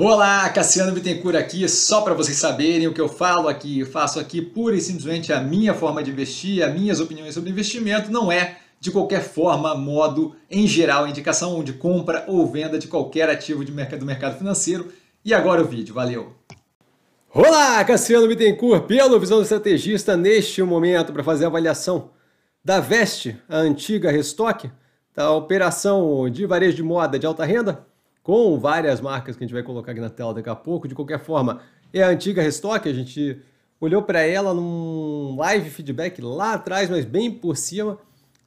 Olá, Cassiano Bittencourt aqui, só para vocês saberem o que eu falo aqui, eu faço aqui pura e simplesmente a minha forma de investir, as minhas opiniões sobre investimento, não é de qualquer forma, modo, em geral, indicação de compra ou venda de qualquer ativo de mercado, do mercado financeiro. E agora o vídeo, valeu! Olá, Cassiano Bittencourt, pelo Visão do Estrategista, neste momento para fazer a avaliação da Veste, a antiga Restock, da operação de varejo de moda de alta renda, com várias marcas que a gente vai colocar aqui na tela daqui a pouco. De qualquer forma, é a antiga Restock, a gente olhou para ela num live feedback lá atrás, mas bem por cima,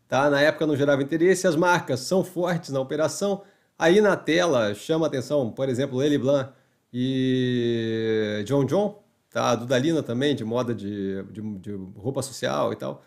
tá? Na época não gerava interesse, as marcas são fortes na operação. Aí na tela chama atenção, por exemplo, Lely Blanc e John John, tá? A Dudalina também, de moda de, de, de roupa social e tal.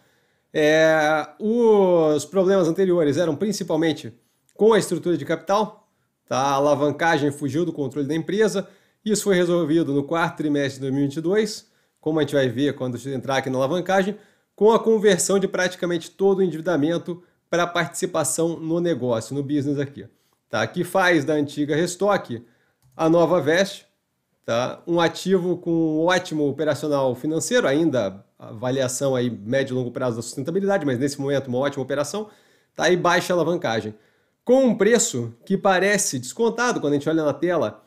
É, os problemas anteriores eram principalmente com a estrutura de capital, Tá? A alavancagem fugiu do controle da empresa. Isso foi resolvido no quarto trimestre de 2022, como a gente vai ver quando a gente entrar aqui na alavancagem, com a conversão de praticamente todo o endividamento para participação no negócio, no business aqui. Tá? Que faz da antiga Restock a nova Vest, tá? um ativo com um ótimo operacional financeiro, ainda avaliação aí médio e longo prazo da sustentabilidade, mas nesse momento uma ótima operação, tá? e baixa alavancagem com um preço que parece descontado quando a gente olha na tela.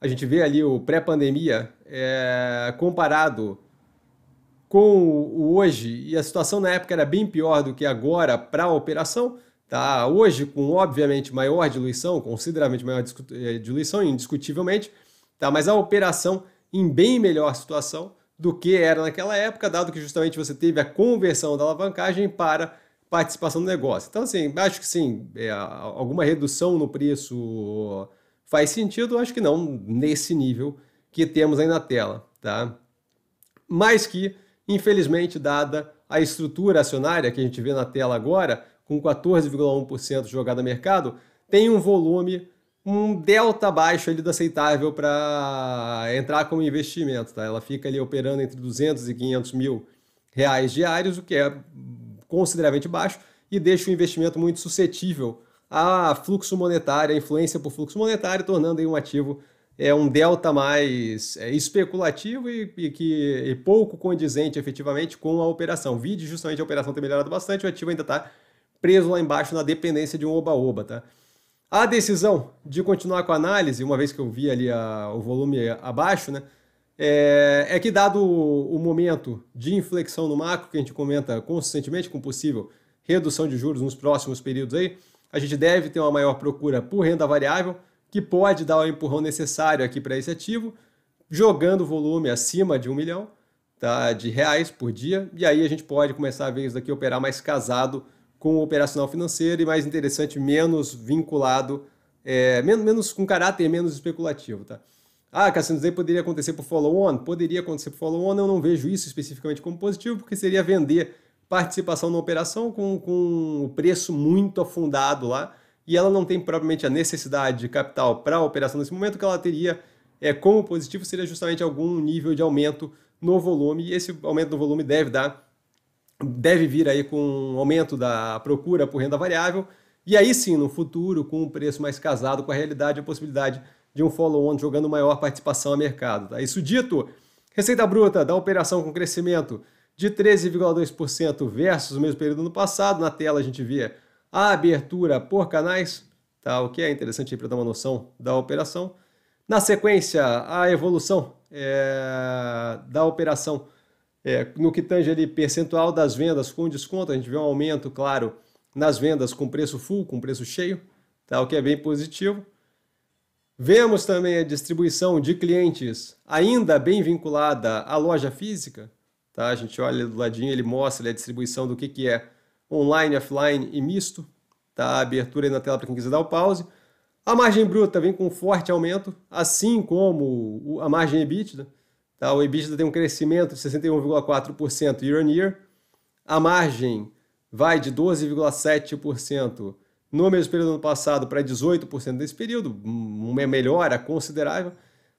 A gente vê ali o pré-pandemia é, comparado com o hoje, e a situação na época era bem pior do que agora para a operação. Tá? Hoje, com obviamente maior diluição, consideravelmente maior é, diluição, indiscutivelmente, tá? mas a operação em bem melhor situação do que era naquela época, dado que justamente você teve a conversão da alavancagem para participação do negócio. Então, assim, acho que sim, é, alguma redução no preço faz sentido, acho que não nesse nível que temos aí na tela, tá? Mas que, infelizmente, dada a estrutura acionária que a gente vê na tela agora, com 14,1% jogada a mercado, tem um volume, um delta baixo ali do aceitável para entrar como investimento, tá? Ela fica ali operando entre 200 e 500 mil reais diários, o que é consideravelmente baixo e deixa o investimento muito suscetível a fluxo monetário, a influência por fluxo monetário, tornando um ativo é um delta mais é, especulativo e, e que e pouco condizente efetivamente com a operação. Vide justamente a operação ter melhorado bastante, o ativo ainda está preso lá embaixo na dependência de um oba-oba, tá? A decisão de continuar com a análise, uma vez que eu vi ali a, o volume abaixo, né? É, é que dado o, o momento de inflexão no macro, que a gente comenta consistentemente com possível redução de juros nos próximos períodos aí, a gente deve ter uma maior procura por renda variável, que pode dar o empurrão necessário aqui para esse ativo, jogando o volume acima de um milhão tá, de reais por dia, e aí a gente pode começar a ver isso daqui operar mais casado com o operacional financeiro e mais interessante, menos vinculado, é, menos, menos com caráter menos especulativo. Tá? Ah, Cassino Day poderia acontecer por follow-on? Poderia acontecer por follow-on, eu não vejo isso especificamente como positivo, porque seria vender participação na operação com, com o preço muito afundado lá, e ela não tem propriamente a necessidade de capital para a operação nesse momento, que ela teria é, como positivo seria justamente algum nível de aumento no volume, e esse aumento no volume deve dar, deve vir aí com um aumento da procura por renda variável, e aí sim, no futuro, com um preço mais casado com a realidade, a possibilidade de um follow-on jogando maior participação a mercado. Tá? Isso dito, receita bruta da operação com crescimento de 13,2% versus o mesmo período no passado. Na tela a gente via a abertura por canais, tá? o que é interessante para dar uma noção da operação. Na sequência, a evolução é, da operação é, no que tange ali percentual das vendas com desconto, a gente vê um aumento, claro, nas vendas com preço full, com preço cheio, tá? o que é bem positivo. Vemos também a distribuição de clientes ainda bem vinculada à loja física. Tá? A gente olha do ladinho, ele mostra ali a distribuição do que, que é online, offline e misto. Tá? A abertura aí na tela para quem quiser dar o pause. A margem bruta vem com forte aumento, assim como a margem EBITDA. Tá? O EBITDA tem um crescimento de 61,4% year on year. A margem vai de 12,7% no mesmo período do ano passado, para 18% desse período, uma melhora considerável.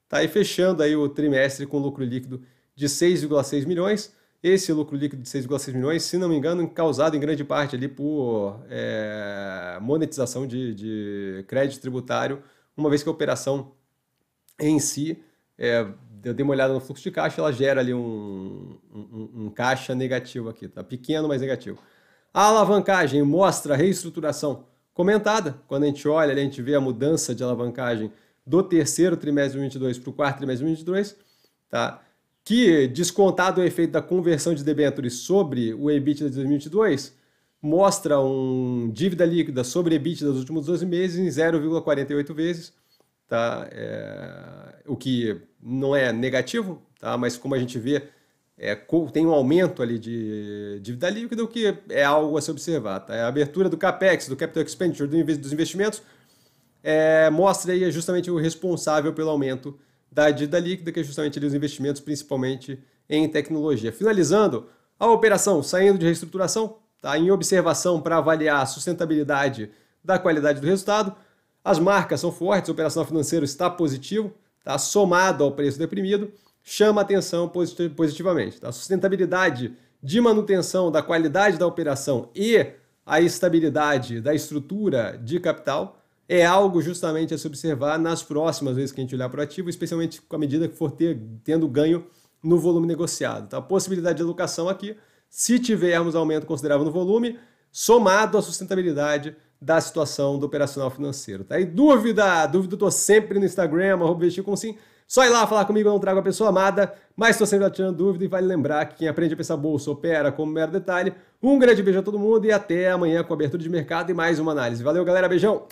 Está aí fechando aí o trimestre com lucro líquido de 6,6 milhões. Esse lucro líquido de 6,6 milhões, se não me engano, causado em grande parte ali por é, monetização de, de, crédito tributário, uma vez que a operação em si, é, eu dei uma olhada no fluxo de caixa, ela gera ali um, um, um caixa negativo aqui, tá pequeno, mas negativo. A alavancagem mostra reestruturação comentada. Quando a gente olha, a gente vê a mudança de alavancagem do terceiro trimestre de 2022 para o quarto trimestre de 2022, tá? que descontado o efeito da conversão de debêntures sobre o EBITDA de 2022, mostra um dívida líquida sobre EBITDA dos últimos 12 meses em 0,48 vezes, tá? É, o que não é negativo, tá? mas como a gente vê, é, tem um aumento ali de dívida líquida, o que é algo a se observar. Tá? A abertura do CAPEX, do Capital Expenditure, dos investimentos, é, mostra aí justamente o responsável pelo aumento da dívida líquida, que é justamente ali os investimentos, principalmente em tecnologia. Finalizando, a operação saindo de reestruturação, tá? em observação para avaliar a sustentabilidade da qualidade do resultado. As marcas são fortes, o operacional financeiro está positivo, está somado ao preço deprimido chama atenção positivamente. A tá? sustentabilidade de manutenção da qualidade da operação e a estabilidade da estrutura de capital é algo justamente a se observar nas próximas vezes que a gente olhar para o ativo, especialmente com a medida que for ter, tendo ganho no volume negociado. Então, tá? a possibilidade de alocação aqui, se tivermos aumento considerável no volume, somado à sustentabilidade da situação do operacional financeiro. Tá aí dúvida, dúvida tô sempre no Instagram, com sim. Só ir lá falar comigo, eu não trago a pessoa amada, mas estou sempre tirando dúvida e vale lembrar que quem aprende a pensar bolsa opera como mero detalhe. Um grande beijo a todo mundo e até amanhã com abertura de mercado e mais uma análise. Valeu, galera, beijão!